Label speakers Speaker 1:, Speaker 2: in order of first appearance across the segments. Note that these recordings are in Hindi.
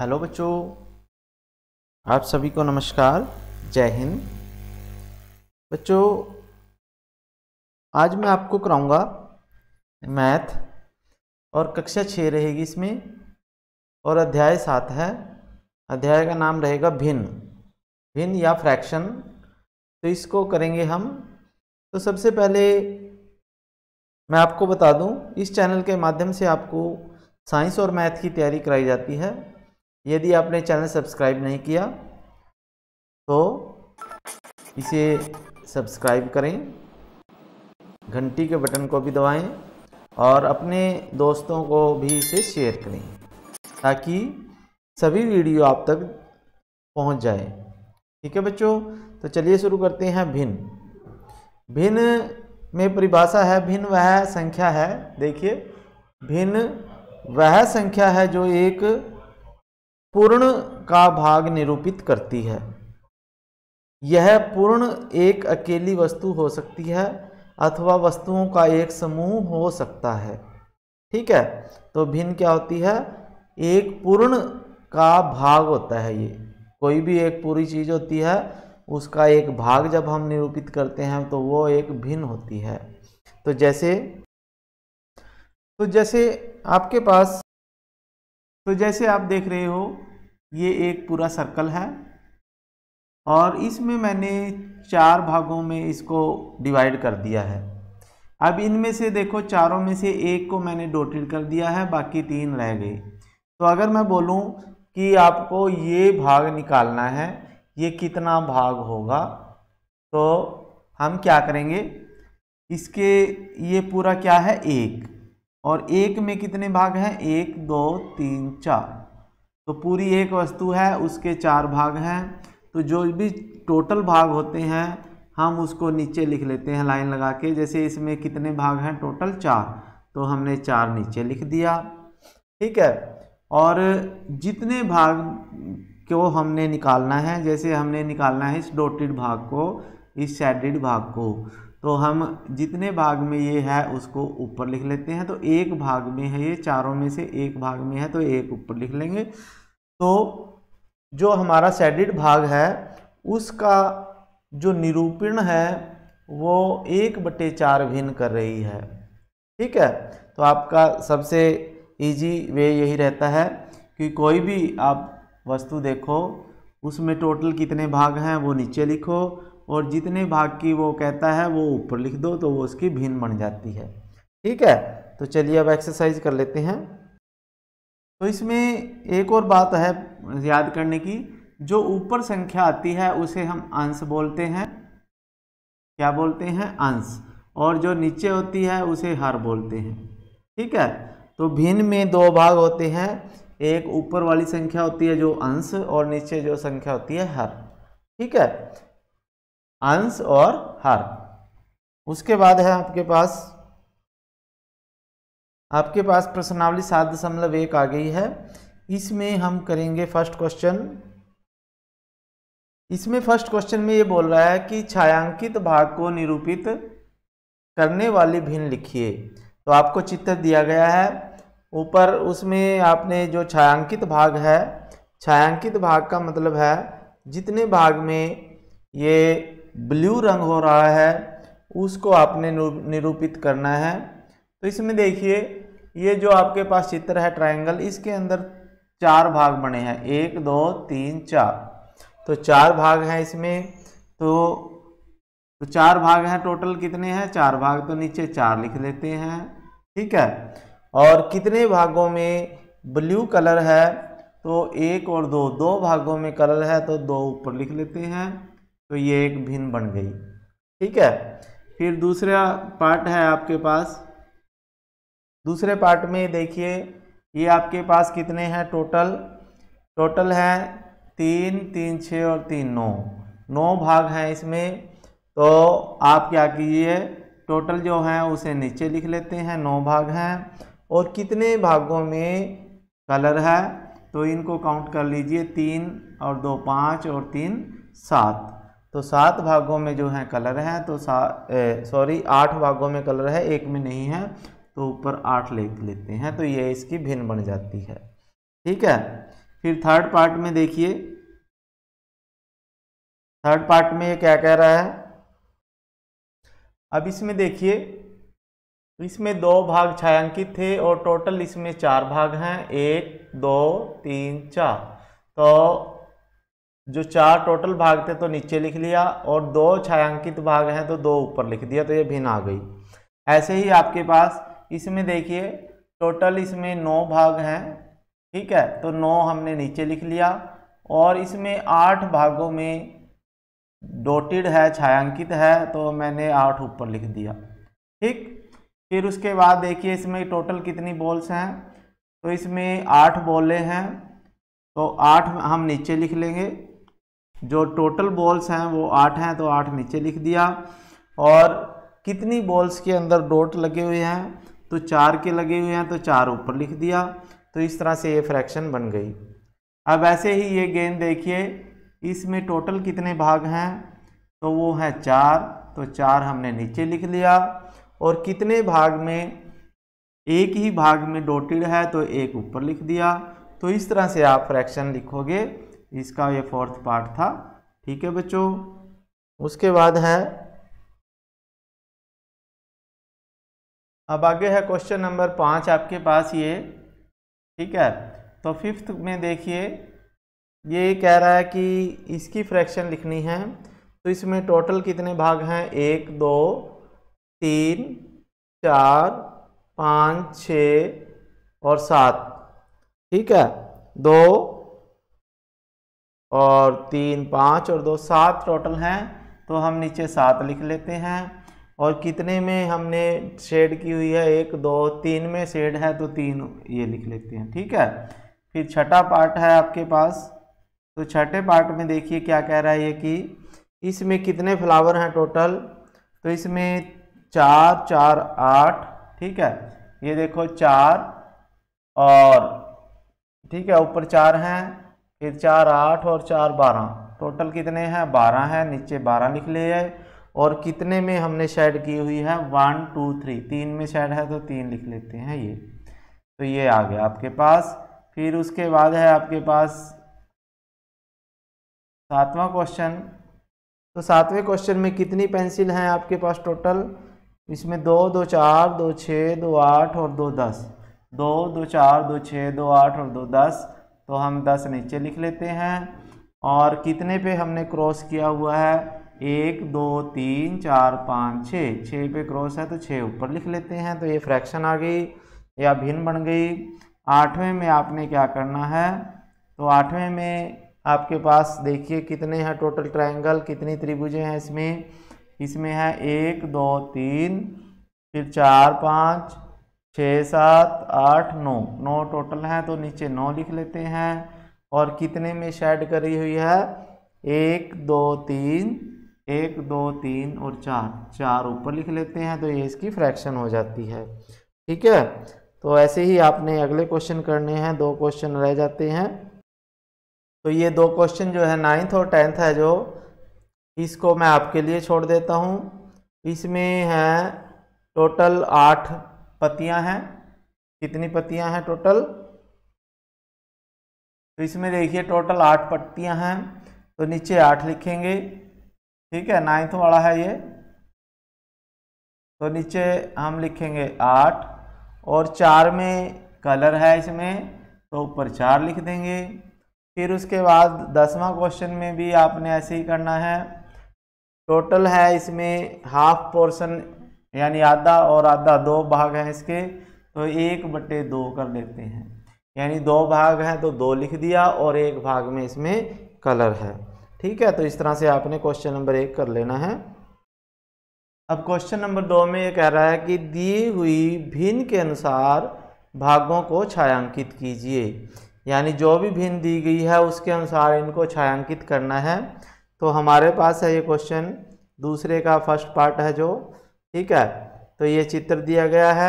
Speaker 1: हेलो बच्चों आप सभी को नमस्कार जय हिंद बच्चों आज मैं आपको कराऊंगा मैथ और कक्षा छः रहेगी इसमें और अध्याय सात है अध्याय का नाम रहेगा भिन्न भिन्न या फ्रैक्शन तो इसको करेंगे हम तो सबसे पहले मैं आपको बता दूं इस चैनल के माध्यम से आपको साइंस और मैथ की तैयारी कराई जाती है यदि आपने चैनल सब्सक्राइब नहीं किया तो इसे सब्सक्राइब करें घंटी के बटन को भी दबाएं और अपने दोस्तों को भी इसे शेयर करें ताकि सभी वीडियो आप तक पहुंच जाए ठीक है बच्चों तो चलिए शुरू करते हैं भिन्न भिन्न में परिभाषा है भिन्न वह संख्या है देखिए भिन्न वह संख्या है जो एक पूर्ण का भाग निरूपित करती है यह पूर्ण एक अकेली वस्तु हो सकती है अथवा वस्तुओं का एक समूह हो सकता है ठीक है तो भिन्न क्या होती है एक पूर्ण का भाग होता है ये कोई भी एक पूरी चीज़ होती है उसका एक भाग जब हम निरूपित करते हैं तो वो एक भिन्न होती है तो जैसे तो जैसे आपके पास तो जैसे आप देख रहे हो ये एक पूरा सर्कल है और इसमें मैंने चार भागों में इसको डिवाइड कर दिया है अब इनमें से देखो चारों में से एक को मैंने डोटेड कर दिया है बाकी तीन रह गए तो अगर मैं बोलूं कि आपको ये भाग निकालना है ये कितना भाग होगा तो हम क्या करेंगे इसके ये पूरा क्या है एक और एक में कितने भाग हैं एक दो तीन चार तो पूरी एक वस्तु है उसके चार भाग हैं तो जो भी टोटल भाग होते हैं हम उसको नीचे लिख लेते हैं लाइन लगा के जैसे इसमें कितने भाग हैं टोटल चार तो हमने चार नीचे लिख दिया ठीक है और जितने भाग को हमने निकालना है जैसे हमने निकालना है इस डोटेड भाग को इस शेडेड भाग को तो हम जितने भाग में ये है उसको ऊपर लिख लेते हैं तो एक भाग में है ये चारों में से एक भाग में है तो एक ऊपर लिख लेंगे तो जो हमारा सेडिड भाग है उसका जो निरूपण है वो एक बटे चार भिन्न कर रही है ठीक है तो आपका सबसे इजी वे यही रहता है कि कोई भी आप वस्तु देखो उसमें टोटल कितने भाग हैं वो नीचे लिखो और जितने भाग की वो कहता है वो ऊपर लिख दो तो वो उसकी भिन्न बन जाती है ठीक है तो चलिए अब एक्सरसाइज कर लेते हैं तो इसमें एक और बात है याद करने की जो ऊपर संख्या आती है उसे हम अंश बोलते हैं क्या बोलते हैं अंश और जो नीचे होती है उसे हर बोलते हैं ठीक है तो भिन्न में दो भाग होते हैं एक ऊपर वाली संख्या होती है जो अंश और नीचे जो संख्या होती है हर ठीक है अंश और हर उसके बाद है आपके पास आपके पास प्रश्नावली सात दशमलव एक आ गई है इसमें हम करेंगे फर्स्ट क्वेश्चन इसमें फर्स्ट क्वेश्चन में ये बोल रहा है कि छायांकित भाग को निरूपित करने वाली भिन्न लिखिए तो आपको चित्र दिया गया है ऊपर उसमें आपने जो छायांकित भाग है छायांकित भाग का मतलब है जितने भाग में ये ब्लू रंग हो रहा है उसको आपने निरूपित करना है तो इसमें देखिए ये जो आपके पास चित्र है ट्रायंगल इसके अंदर चार भाग बने हैं एक दो तीन चार तो चार भाग हैं इसमें तो तो चार भाग हैं टोटल कितने हैं चार भाग तो नीचे चार लिख लेते हैं ठीक है और कितने भागों में ब्लू कलर है तो एक और दो दो भागों में कलर है तो दो ऊपर लिख लेते हैं तो ये एक भिन्न बन गई ठीक है फिर दूसरा पार्ट है आपके पास दूसरे पार्ट में देखिए ये आपके पास कितने हैं टोटल टोटल है तीन तीन छः और तीन नौ नौ भाग हैं इसमें तो आप क्या कीजिए टोटल जो है उसे नीचे लिख लेते हैं नौ भाग हैं और कितने भागों में कलर है तो इनको काउंट कर लीजिए तीन और दो पाँच और तीन सात तो सात भागों में जो है कलर हैं तो सॉरी आठ भागों में कलर है एक में नहीं है तो ऊपर आठ लिख लेते हैं तो ये इसकी भिन्न बन जाती है ठीक है फिर थर्ड पार्ट में देखिए थर्ड पार्ट में ये क्या कह रहा है अब इसमें देखिए इसमें दो भाग छायांकित थे और टोटल इसमें चार भाग हैं एक दो तीन चार तो जो चार टोटल भाग थे तो नीचे लिख लिया और दो छायांकित भाग हैं तो दो ऊपर लिख दिया तो ये भिन्न आ गई ऐसे ही आपके पास इसमें देखिए टोटल इसमें नौ भाग हैं ठीक है तो नौ हमने नीचे लिख लिया और इसमें आठ भागों में डोटेड है छायांकित है तो मैंने आठ ऊपर लिख दिया ठीक फिर उसके बाद देखिए इसमें टोटल कितनी बॉल्स हैं तो इसमें आठ बॉले हैं तो आठ हम नीचे लिख लेंगे जो टोटल बॉल्स हैं वो आठ हैं तो आठ नीचे लिख दिया और कितनी बॉल्स के अंदर डॉट लगे हुए हैं तो चार के लगे हुए हैं तो चार ऊपर लिख दिया तो इस तरह से ये फ्रैक्शन बन गई अब ऐसे ही ये गेंद देखिए इसमें टोटल कितने भाग हैं तो वो हैं चार तो चार हमने नीचे लिख लिया और कितने भाग में एक ही भाग में डोटेड है तो एक ऊपर लिख दिया तो इस तरह से आप फ्रैक्शन लिखोगे इसका ये फोर्थ पार्ट था ठीक है बच्चों उसके बाद है अब आगे है क्वेश्चन नंबर पाँच आपके पास ये ठीक है तो फिफ्थ में देखिए ये कह रहा है कि इसकी फ्रैक्शन लिखनी है तो इसमें टोटल कितने भाग हैं एक दो तीन चार पाँच छ और सात ठीक है दो और तीन पाँच और दो सात टोटल हैं तो हम नीचे सात लिख लेते हैं और कितने में हमने शेड की हुई है एक दो तीन में शेड है तो तीन ये लिख लेते हैं ठीक है फिर छठा पार्ट है आपके पास तो छठे पार्ट में देखिए क्या कह रहा है ये कि इसमें कितने फ्लावर हैं टोटल तो इसमें चार चार आठ ठीक है ये देखो चार और ठीक है ऊपर चार हैं फिर चार आठ और चार बारह टोटल कितने हैं बारह हैं नीचे बारह लिख लिए है और कितने में हमने शेड की हुई है वन टू थ्री तीन में शेड है तो तीन लिख लेते हैं ये तो ये आ गया आपके पास फिर उसके बाद है आपके पास सातवां क्वेश्चन तो सातवें क्वेश्चन में कितनी पेंसिल हैं आपके पास टोटल इसमें दो दो चार दो छः दो आठ और दो दस दो दो चार दो छः दो आठ और दो दस तो हम दस नीचे लिख लेते हैं और कितने पे हमने क्रॉस किया हुआ है एक दो तीन चार पाँच छः छः पे क्रॉस है तो छः ऊपर लिख लेते हैं तो ये फ्रैक्शन आ गई या भिन्न बन गई आठवें में आपने क्या करना है तो आठवें में आपके पास देखिए कितने हैं टोटल ट्रायंगल कितनी त्रिभुजें हैं इसमें इसमें है एक दो तीन फिर चार पाँच छः सात आठ नौ नौ टोटल हैं तो नीचे नौ लिख लेते हैं और कितने में शेड करी हुई है एक दो तीन एक दो तीन और चार चार ऊपर लिख लेते हैं तो ये इसकी फ्रैक्शन हो जाती है ठीक है तो ऐसे ही आपने अगले क्वेश्चन करने हैं दो क्वेश्चन रह जाते हैं तो ये दो क्वेश्चन जो है नाइन्थ और टेंथ है जो इसको मैं आपके लिए छोड़ देता हूँ इसमें है टोटल आठ पत्तियां हैं कितनी पत्तियां हैं टोटल तो इसमें देखिए टोटल आठ पत्तियां हैं तो नीचे आठ लिखेंगे ठीक है नाइन्थ वाला है ये तो नीचे हम लिखेंगे आठ और चार में कलर है इसमें तो ऊपर चार लिख देंगे फिर उसके बाद दसवा क्वेश्चन में भी आपने ऐसे ही करना है टोटल है इसमें हाफ पोर्शन यानी आधा और आधा दो भाग हैं इसके तो एक बटे दो कर लेते हैं यानी दो भाग हैं तो दो लिख दिया और एक भाग में इसमें कलर है ठीक है तो इस तरह से आपने क्वेश्चन नंबर एक कर लेना है अब क्वेश्चन नंबर दो में ये कह रहा है कि दी हुई भिन्न के अनुसार भागों को छायांकित कीजिए यानी जो भी भिन्न दी गई है उसके अनुसार इनको छायांकित करना है तो हमारे पास है ये क्वेश्चन दूसरे का फर्स्ट पार्ट है जो ठीक है तो ये चित्र दिया गया है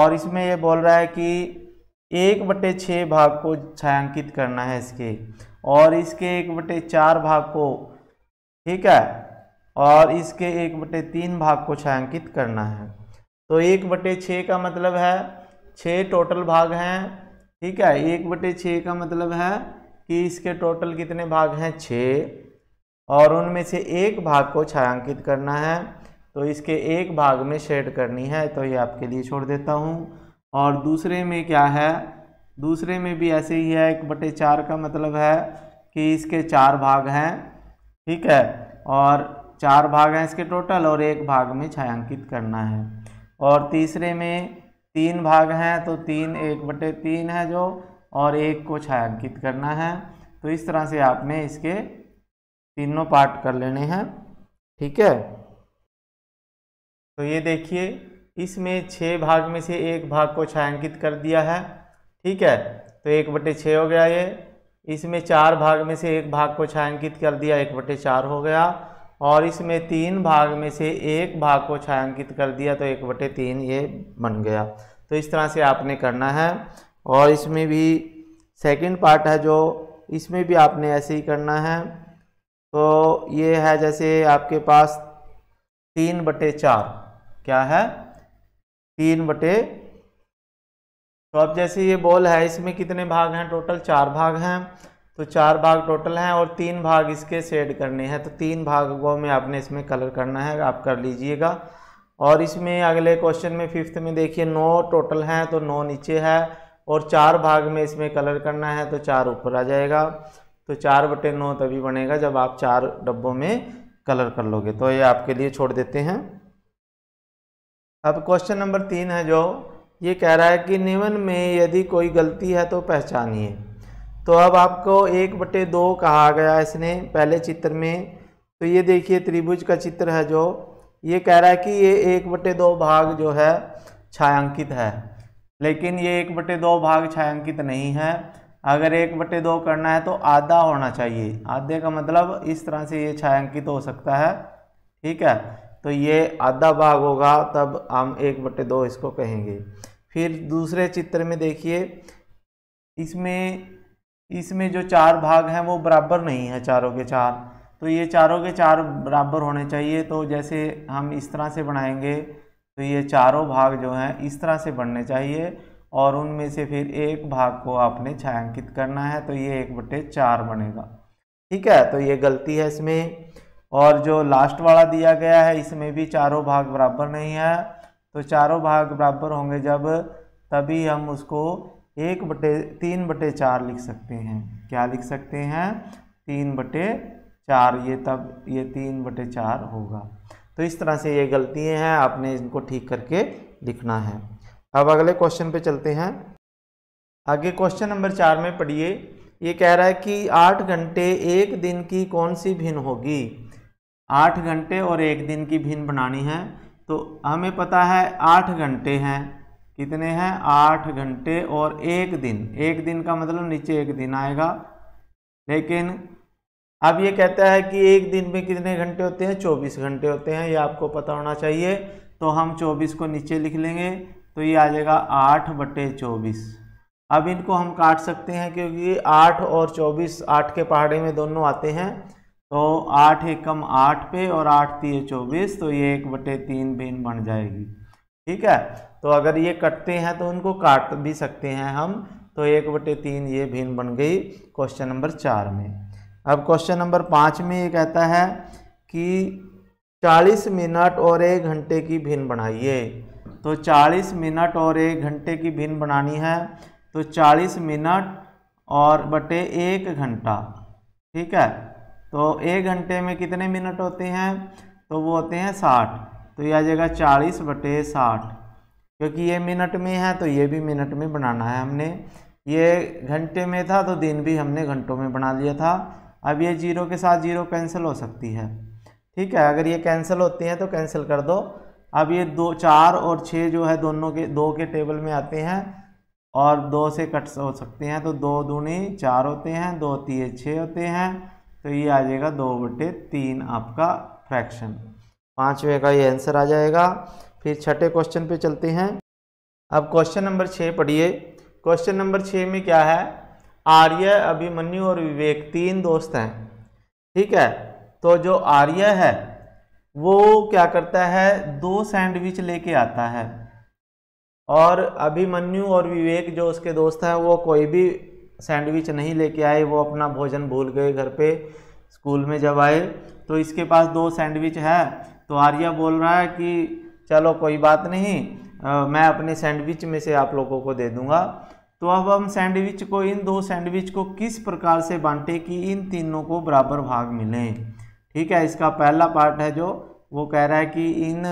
Speaker 1: और इसमें ये बोल रहा है कि एक बटे छः भाग को छायांकित करना है इसके और इसके एक बटे चार भाग को ठीक है और इसके एक बटे तीन भाग को छायांकित करना है तो एक बटे छः का मतलब है छः टोटल भाग हैं ठीक है एक बटे छः का मतलब है कि इसके टोटल कितने भाग हैं छः और उनमें से एक भाग को छायांकित करना है तो इसके एक भाग में शेड करनी है तो ये आपके लिए छोड़ देता हूँ और दूसरे में क्या है दूसरे में भी ऐसे ही है एक बटे चार का मतलब है कि इसके चार भाग हैं ठीक है और चार भाग हैं इसके टोटल और एक भाग में छायांकित करना है और तीसरे में तीन भाग हैं तो तीन एक बटे तीन है जो और एक को छायांकित करना है तो इस तरह से आपने इसके तीनों पार्ट कर लेने हैं ठीक है तो ये देखिए इसमें छः भाग में से एक भाग को छायांकित कर दिया है ठीक है तो एक बटे छः हो गया ये इसमें चार भाग में से एक भाग को छायांकित कर दिया एक बटे चार हो गया और इसमें तीन भाग में से एक भाग को छायांकित कर दिया तो एक बटे तीन ये बन गया तो इस तरह से आपने करना है और इसमें भी सेकंड पार्ट है जो इसमें भी आपने ऐसे ही करना है तो ये है जैसे आपके पास तीन बटे चार क्या है तीन बटे तो अब जैसे ये बॉल है इसमें कितने भाग हैं टोटल चार भाग हैं तो चार भाग टोटल हैं और तीन भाग इसके शेड करने हैं तो तीन भागों में आपने इसमें कलर करना है आप कर लीजिएगा और इसमें अगले क्वेश्चन में फिफ्थ में देखिए नौ टोटल हैं तो नौ नीचे है और चार भाग में इसमें कलर करना है तो चार ऊपर आ जाएगा तो चार बटे नौ तभी बनेगा जब आप चार डब्बों में कलर कर लोगे तो ये आपके लिए छोड़ देते हैं अब क्वेश्चन नंबर तीन है जो ये कह रहा है कि निवन में यदि कोई गलती है तो पहचानिए तो अब आपको एक बटे दो कहा गया इसने पहले चित्र में तो ये देखिए त्रिभुज का चित्र है जो ये कह रहा है कि ये एक बटे दो भाग जो है छायांकित है लेकिन ये एक बटे दो भाग छायांकित नहीं है अगर एक बटे दो करना है तो आधा होना चाहिए आधे का मतलब इस तरह से ये छायांकित हो सकता है ठीक है तो ये आधा भाग होगा तब हम एक बटे दो इसको कहेंगे फिर दूसरे चित्र में देखिए इसमें इसमें जो चार भाग हैं वो बराबर नहीं है चारों के चार तो ये चारों के चार बराबर होने चाहिए तो जैसे हम इस तरह से बनाएंगे तो ये चारों भाग जो हैं इस तरह से बनने चाहिए और उनमें से फिर एक भाग को आपने छायांकित करना है तो ये एक बटे चार बनेगा ठीक है तो ये गलती है इसमें और जो लास्ट वाला दिया गया है इसमें भी चारों भाग बराबर नहीं है तो चारों भाग बराबर होंगे जब तभी हम उसको एक बटे तीन बटे चार लिख सकते हैं क्या लिख सकते हैं तीन बटे चार ये तब ये तीन बटे चार होगा तो इस तरह से ये गलतियाँ हैं आपने इनको ठीक करके लिखना है अब अगले क्वेश्चन पे चलते हैं आगे क्वेश्चन नंबर चार में पढ़िए ये कह रहा है कि आठ घंटे एक दिन की कौन सी भिन्न होगी आठ घंटे और एक दिन की भिन्न बनानी है तो हमें पता है आठ घंटे हैं कितने हैं आठ घंटे और एक दिन एक दिन का मतलब नीचे एक दिन आएगा लेकिन अब ये कहता है कि एक दिन में कितने घंटे होते हैं चौबीस घंटे होते हैं ये आपको पता होना चाहिए तो हम चौबीस को नीचे लिख लेंगे तो ये आ जाएगा आठ बटे चौबीस अब इनको हम काट सकते हैं क्योंकि आठ और चौबीस आठ के पहाड़े में दोनों आते हैं तो आठ एकम आठ पे और आठ तीय चौबीस तो ये एक बटे तीन भिन्न बन जाएगी ठीक है तो अगर ये कटते हैं तो उनको काट भी सकते हैं हम तो एक बटे तीन ये भिन्न बन गई क्वेश्चन नंबर चार में अब क्वेश्चन नंबर पाँच में ये कहता है कि चालीस मिनट और एक घंटे की भिन्न बनाइए तो चालीस मिनट और एक घंटे की भिन्न बनानी है तो चालीस मिनट और बटे एक घंटा ठीक है तो एक घंटे में कितने मिनट होते हैं तो वो होते हैं साठ तो ये आ जाएगा चालीस बटे साठ क्योंकि ये मिनट में है तो ये भी मिनट में बनाना है हमने ये घंटे में था तो दिन भी हमने घंटों में बना लिया था अब ये जीरो के साथ जीरो कैंसिल हो सकती है ठीक है अगर ये कैंसिल होती हैं तो कैंसिल कर दो अब ये दो चार और छः जो है दोनों के दो के टेबल में आते हैं और दो से कट हो सकते हैं तो दो दूनी चार होते हैं दो तीन छः होते हैं तो ये आ जाएगा दो बटे तीन आपका फ्रैक्शन पाँचवें का ये आंसर आ जाएगा फिर छठे क्वेश्चन पे चलते हैं अब क्वेश्चन नंबर छः पढ़िए क्वेश्चन नंबर छः में क्या है आर्य अभिमन्यु और विवेक तीन दोस्त हैं ठीक है तो जो आर्य है वो क्या करता है दो सैंडविच लेके आता है और अभिमन्यु और विवेक जो उसके दोस्त हैं वो कोई भी सैंडविच नहीं लेके आए वो अपना भोजन भूल गए घर पे स्कूल में जब आए तो इसके पास दो सैंडविच है तो आर्या बोल रहा है कि चलो कोई बात नहीं आ, मैं अपने सैंडविच में से आप लोगों को दे दूँगा तो अब हम सैंडविच को इन दो सैंडविच को किस प्रकार से बांटें कि इन तीनों को बराबर भाग मिलें ठीक है इसका पहला पार्ट है जो वो कह रहा है कि इन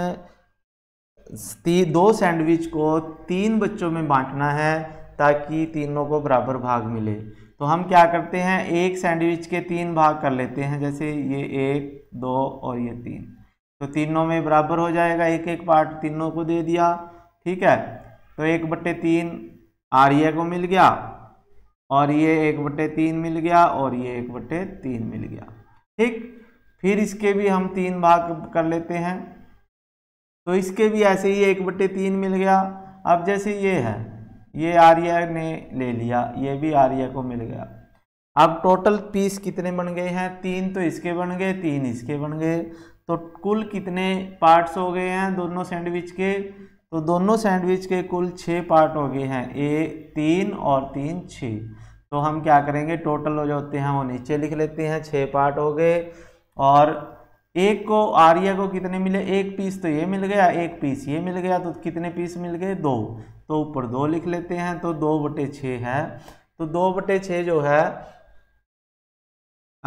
Speaker 1: ती, दो सैंडविच को तीन बच्चों में बांटना है ताकि तीनों को बराबर भाग मिले तो हम क्या करते हैं एक सैंडविच के तीन भाग कर लेते हैं जैसे ये एक दो और ये तीन तो तीनों में बराबर हो जाएगा एक एक पार्ट तीनों को दे दिया ठीक है तो एक बट्टे तीन आर्य को मिल गया और ये एक बट्टे तीन मिल गया और ये एक बट्टे तीन मिल गया ठीक फिर इसके भी हम तीन भाग कर लेते हैं तो इसके भी ऐसे ही एक बट्टे तीन मिल गया अब जैसे ये है ये आर्य ने ले लिया ये भी आर्य को मिल गया अब टोटल पीस कितने बन गए हैं तीन तो इसके बन गए तीन इसके बन गए तो कुल कितने पार्ट्स हो गए हैं दोनों सैंडविच के तो दोनों सैंडविच के कुल छः पार्ट हो गए हैं ए तीन और तीन छः तो हम क्या करेंगे टोटल हो जो होते हैं वो नीचे लिख लेते हैं छः पार्ट हो गए और एक को आर्या को कितने मिले एक पीस तो ये मिल गया एक पीस ये मिल गया तो कितने पीस मिल गए दो तो ऊपर दो लिख लेते हैं तो दो बटे छः है तो दो बटे छः जो है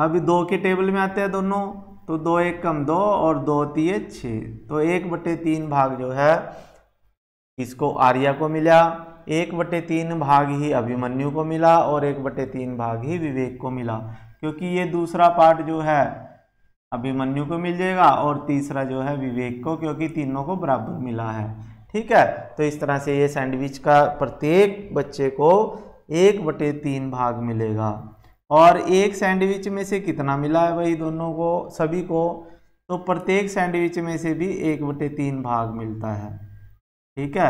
Speaker 1: अभी दो के टेबल में आते हैं दोनों तो दो एक कम दो और दो तीय छः तो एक बटे तीन भाग जो है इसको आर्या को मिला एक बटे तीन भाग ही अभिमन्यु को मिला और एक बटे तीन भाग ही विवेक को मिला क्योंकि ये दूसरा पार्ट जो है अभिमन्यु को मिल जाएगा और तीसरा जो है विवेक को क्योंकि तीनों को बराबर मिला है ठीक है तो इस तरह से ये सैंडविच का प्रत्येक बच्चे को एक बटे तीन भाग मिलेगा और एक सैंडविच में से कितना मिला है वही दोनों को सभी को तो प्रत्येक सैंडविच में से भी एक बटे तीन भाग मिलता है ठीक है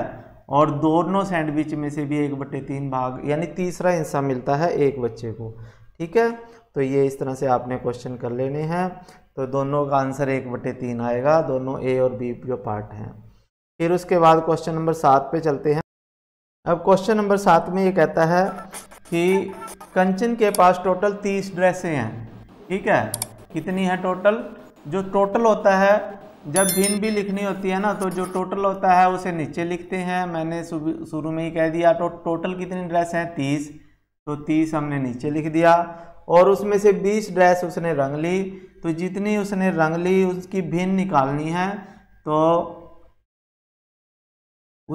Speaker 1: और दोनों सैंडविच में से भी एक बटे तीन भाग यानी तीसरा हिस्सा मिलता है एक बच्चे को ठीक है तो ये इस तरह से आपने क्वेश्चन कर लेने हैं तो दोनों का आंसर एक बटे तीन आएगा दोनों ए और बी जो पार्ट हैं फिर उसके बाद क्वेश्चन नंबर सात पे चलते हैं अब क्वेश्चन नंबर सात में ये कहता है कि कंचन के पास टोटल तीस ड्रेसें हैं ठीक है कितनी है टोटल जो टोटल होता है जब भिन्न भी लिखनी होती है ना तो जो टोटल होता है उसे नीचे लिखते हैं मैंने शुरू में ही कह दिया तो टोटल कितनी ड्रेस हैं तीस तो तीस हमने नीचे लिख दिया और उसमें से बीस ड्रेस उसने रंग ली तो जितनी उसने रंग ली उसकी भिन्न निकालनी है तो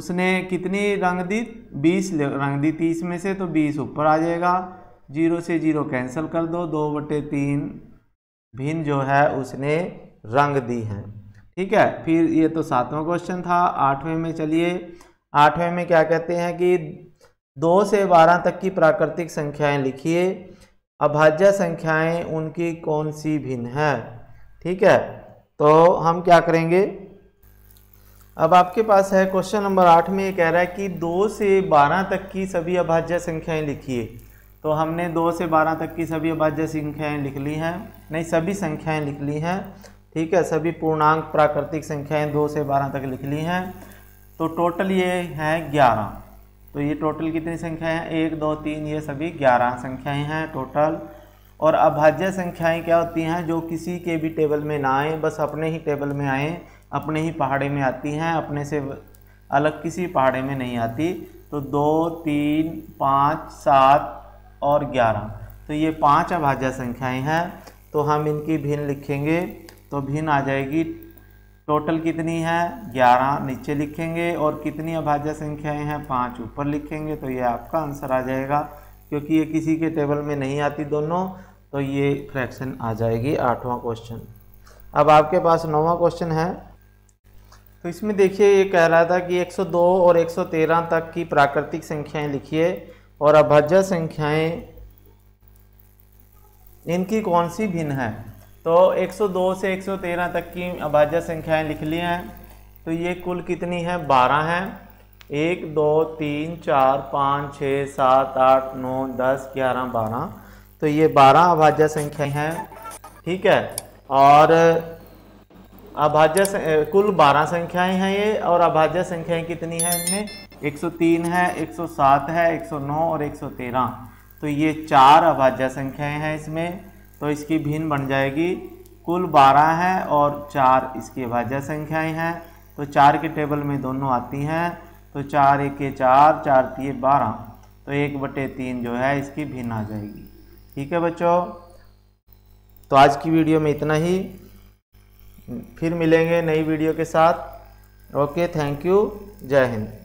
Speaker 1: उसने कितनी रंग दी बीस रंग दी तीस में से तो बीस ऊपर आ जाएगा जीरो से जीरो कैंसिल कर दो दो बटे तीन भिन्न जो है उसने रंग दी है ठीक है फिर ये तो सातवां क्वेश्चन था आठवें में चलिए आठवें में क्या कहते हैं कि दो से बारह तक की प्राकृतिक संख्याएं लिखिए अभाज्य संख्याएं उनकी कौन सी भिन्न है ठीक है तो हम क्या करेंगे अब आपके पास है क्वेश्चन नंबर आठ में ये कह रहा है कि दो से बारह तक की सभी अभाज्य संख्याएं लिखिए तो हमने दो से बारह तक की सभी अभाज्य संख्याएं लिख ली हैं नहीं सभी संख्याएं लिख ली हैं ठीक है सभी पूर्णांक प्राकृतिक संख्याएं दो से बारह तक लिख ली हैं तो टोटल ये हैं ग्यारह तो ये टोटल कितनी संख्याएँ हैं एक दो तीन ये सभी ग्यारह संख्याएँ हैं टोटल और अभाज्य संख्याएँ क्या होती हैं जो किसी के भी टेबल में ना आएँ बस अपने ही टेबल में आएँ अपने ही पहाड़े में आती हैं अपने से अलग किसी पहाड़े में नहीं आती तो दो तीन पाँच सात और ग्यारह तो ये पांच अभाज्य संख्याएं हैं तो हम इनकी भिन्न लिखेंगे तो भिन्न आ जाएगी टोटल कितनी है ग्यारह नीचे लिखेंगे और कितनी अभाज्य संख्याएं हैं पांच ऊपर लिखेंगे तो ये आपका आंसर आ जाएगा क्योंकि ये किसी के टेबल में नहीं आती दोनों तो ये फ्रैक्शन आ जाएगी आठवां क्वेश्चन अब आपके पास नौवां क्वेश्चन है तो इसमें देखिए ये कह रहा था कि 102 और 113 तक की प्राकृतिक संख्याएं लिखिए और अभाज्य संख्याएं इनकी कौन सी भिन्न है तो 102 से 113 तक की अभाज्य संख्याएं लिख ली हैं तो ये कुल कितनी है 12 हैं एक दो तीन चार पाँच छः सात आठ नौ दस ग्यारह बारह तो ये बारह अभाज्य संख्याएं हैं ठीक है और अभाज्य कुल 12 संख्याएं हैं ये और अभाज्य संख्याएं कितनी हैं इनमें 103 है 107 है 109 और 113 तो ये चार अभाज्य संख्याएं हैं इसमें तो इसकी भिन्न बन जाएगी कुल 12 है और चार इसकी अभाज्य संख्याएं हैं तो चार के टेबल में दोनों आती हैं तो चार एक के चार चार तीन बारह तो एक बटे तीन जो है इसकी भिन्न आ जाएगी ठीक है बच्चों तो आज की वीडियो में इतना ही फिर मिलेंगे नई वीडियो के साथ ओके थैंक यू जय हिंद